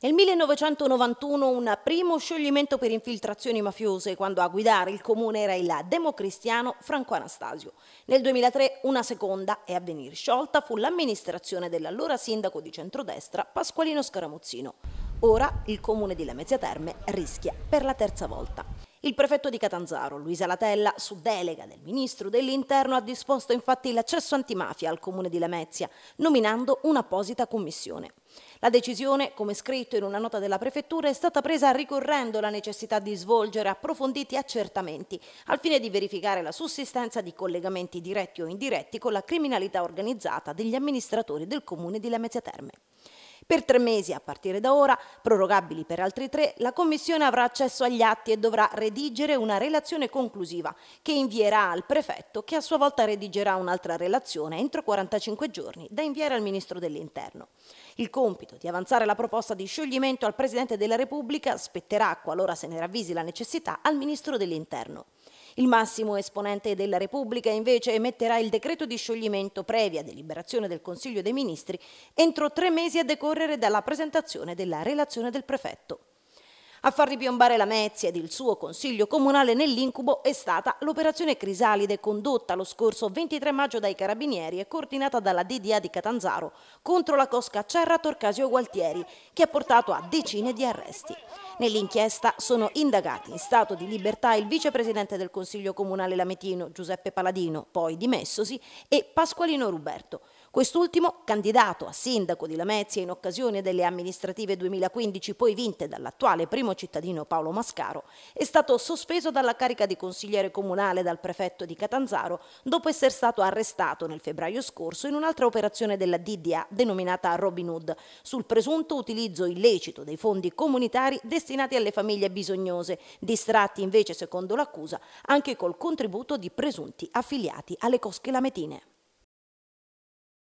Nel 1991 un primo scioglimento per infiltrazioni mafiose quando a guidare il comune era il democristiano Franco Anastasio. Nel 2003 una seconda e a venir sciolta fu l'amministrazione dell'allora sindaco di centrodestra Pasqualino Scaramuzzino. Ora il comune di Lamezia Terme rischia per la terza volta. Il prefetto di Catanzaro, Luisa Latella, su delega del ministro dell'Interno, ha disposto infatti l'accesso antimafia al comune di Lamezia, nominando un'apposita commissione. La decisione, come scritto in una nota della prefettura, è stata presa ricorrendo la necessità di svolgere approfonditi accertamenti al fine di verificare la sussistenza di collegamenti diretti o indiretti con la criminalità organizzata degli amministratori del comune di Lamezia Terme. Per tre mesi a partire da ora, prorogabili per altri tre, la Commissione avrà accesso agli atti e dovrà redigere una relazione conclusiva che invierà al prefetto che a sua volta redigerà un'altra relazione entro 45 giorni da inviare al Ministro dell'Interno. Il compito di avanzare la proposta di scioglimento al Presidente della Repubblica spetterà, qualora se ne ravvisi la necessità, al Ministro dell'Interno. Il massimo esponente della Repubblica invece emetterà il decreto di scioglimento previa deliberazione del Consiglio dei Ministri entro tre mesi a decorrere dalla presentazione della relazione del prefetto. A far ripiombare la Mezia ed il suo consiglio comunale nell'incubo è stata l'operazione Crisalide condotta lo scorso 23 maggio dai carabinieri e coordinata dalla DDA di Catanzaro contro la cosca Cerra Torcasio Gualtieri che ha portato a decine di arresti. Nell'inchiesta sono indagati in stato di libertà il vicepresidente del Consiglio Comunale Lametino Giuseppe Paladino, poi dimessosi, e Pasqualino Ruberto, Quest'ultimo, candidato a sindaco di Lamezia in occasione delle amministrative 2015 poi vinte dall'attuale primo cittadino Paolo Mascaro, è stato sospeso dalla carica di consigliere comunale dal prefetto di Catanzaro dopo essere stato arrestato nel febbraio scorso in un'altra operazione della DDA denominata Robin Hood sul presunto utilizzo illecito dei fondi comunitari destinati alle famiglie bisognose, distratti invece secondo l'accusa anche col contributo di presunti affiliati alle cosche lametine.